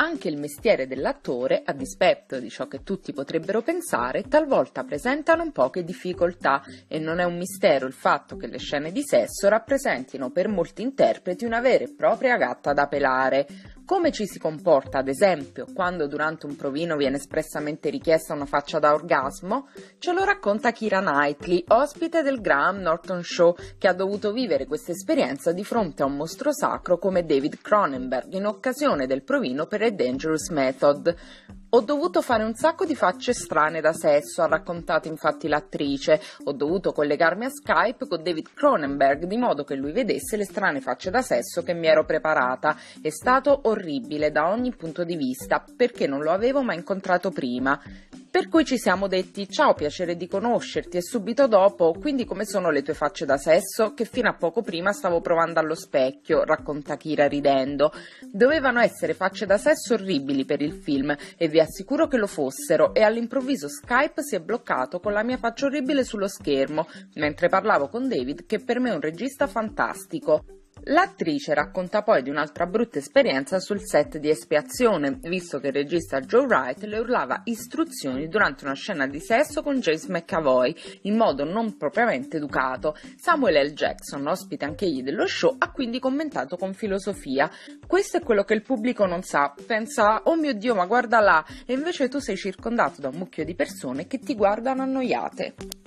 anche il mestiere dell'attore, a dispetto di ciò che tutti potrebbero pensare, talvolta presenta non poche difficoltà e non è un mistero il fatto che le scene di sesso rappresentino per molti interpreti una vera e propria gatta da pelare come ci si comporta, ad esempio, quando durante un provino viene espressamente richiesta una faccia da orgasmo, ce lo racconta Kira Knightley, ospite del Graham Norton Show, che ha dovuto vivere questa esperienza di fronte a un mostro sacro come David Cronenberg in occasione del provino per A Dangerous Method. Ho dovuto fare un sacco di facce strane da sesso, ha raccontato infatti l'attrice. Ho dovuto collegarmi a Skype con David Cronenberg di modo che lui vedesse le strane facce da sesso che mi ero preparata. È stato orribile da ogni punto di vista perché non lo avevo mai incontrato prima. Per cui ci siamo detti ciao, piacere di conoscerti e subito dopo, quindi come sono le tue facce da sesso che fino a poco prima stavo provando allo specchio, racconta Kira ridendo. Dovevano essere facce da sesso orribili per il film e vi assicuro che lo fossero e all'improvviso Skype si è bloccato con la mia faccia orribile sullo schermo mentre parlavo con David che per me è un regista fantastico. L'attrice racconta poi di un'altra brutta esperienza sul set di espiazione, visto che il regista Joe Wright le urlava istruzioni durante una scena di sesso con James McAvoy, in modo non propriamente educato. Samuel L. Jackson, ospite anch'egli dello show, ha quindi commentato con filosofia. Questo è quello che il pubblico non sa, pensa oh mio Dio ma guarda là, e invece tu sei circondato da un mucchio di persone che ti guardano annoiate.